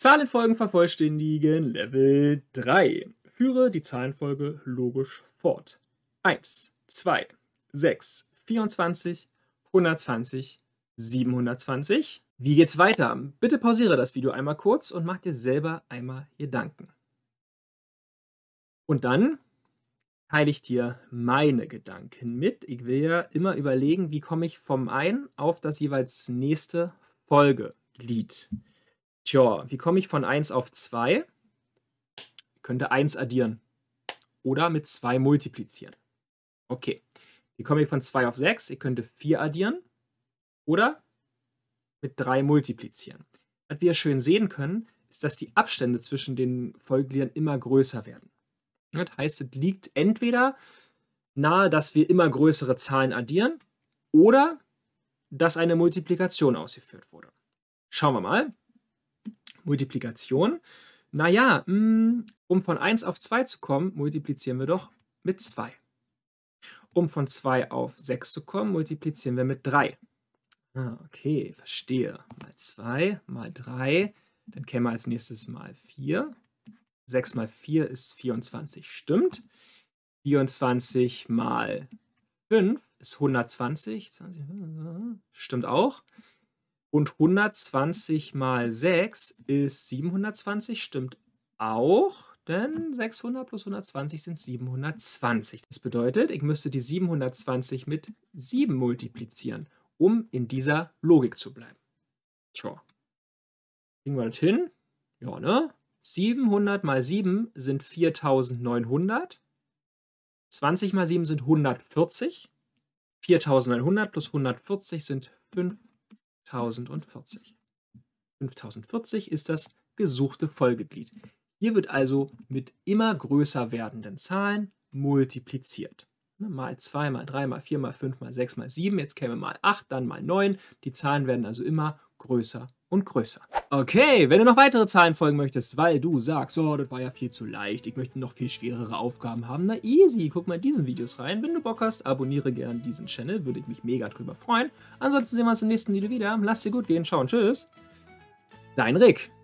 Zahlenfolgen vervollständigen Level 3. Führe die Zahlenfolge logisch fort. 1, 2, 6, 24, 120, 720. Wie geht's weiter? Bitte pausiere das Video einmal kurz und mach dir selber einmal Gedanken. Und dann teile ich dir meine Gedanken mit. Ich will ja immer überlegen, wie komme ich vom einen auf das jeweils nächste Folgeglied. Tja, wie komme ich von 1 auf 2? Ich könnte 1 addieren oder mit 2 multiplizieren. Okay, wie komme ich von 2 auf 6? Ich könnte 4 addieren oder mit 3 multiplizieren. Was wir schön sehen können, ist, dass die Abstände zwischen den Folgliedern immer größer werden. Das heißt, es liegt entweder nahe, dass wir immer größere Zahlen addieren oder dass eine Multiplikation ausgeführt wurde. Schauen wir mal. Multiplikation. Naja, mm, um von 1 auf 2 zu kommen, multiplizieren wir doch mit 2. Um von 2 auf 6 zu kommen, multiplizieren wir mit 3. Ah, okay, verstehe. Mal 2, mal 3, dann kämen wir als nächstes mal 4. 6 mal 4 ist 24, stimmt. 24 mal 5 ist 120, stimmt auch. Und 120 mal 6 ist 720, stimmt auch, denn 600 plus 120 sind 720. Das bedeutet, ich müsste die 720 mit 7 multiplizieren, um in dieser Logik zu bleiben. Tja, kriegen wir das hin? Ja, ne? 700 mal 7 sind 4900. 20 mal 7 sind 140. 4900 plus 140 sind 5 5040. 5040 ist das gesuchte Folgeglied. Hier wird also mit immer größer werdenden Zahlen multipliziert. Ne, mal 2, mal 3, mal 4, mal 5, mal 6, mal 7. Jetzt käme mal 8, dann mal 9. Die Zahlen werden also immer größer und größer. Okay, wenn du noch weitere Zahlen folgen möchtest, weil du sagst, oh, das war ja viel zu leicht, ich möchte noch viel schwerere Aufgaben haben, na easy, guck mal in diesen Videos rein. Wenn du Bock hast, abonniere gerne diesen Channel, würde ich mich mega drüber freuen. Ansonsten sehen wir uns im nächsten Video wieder. Lass dir gut gehen, ciao und tschüss. Dein Rick.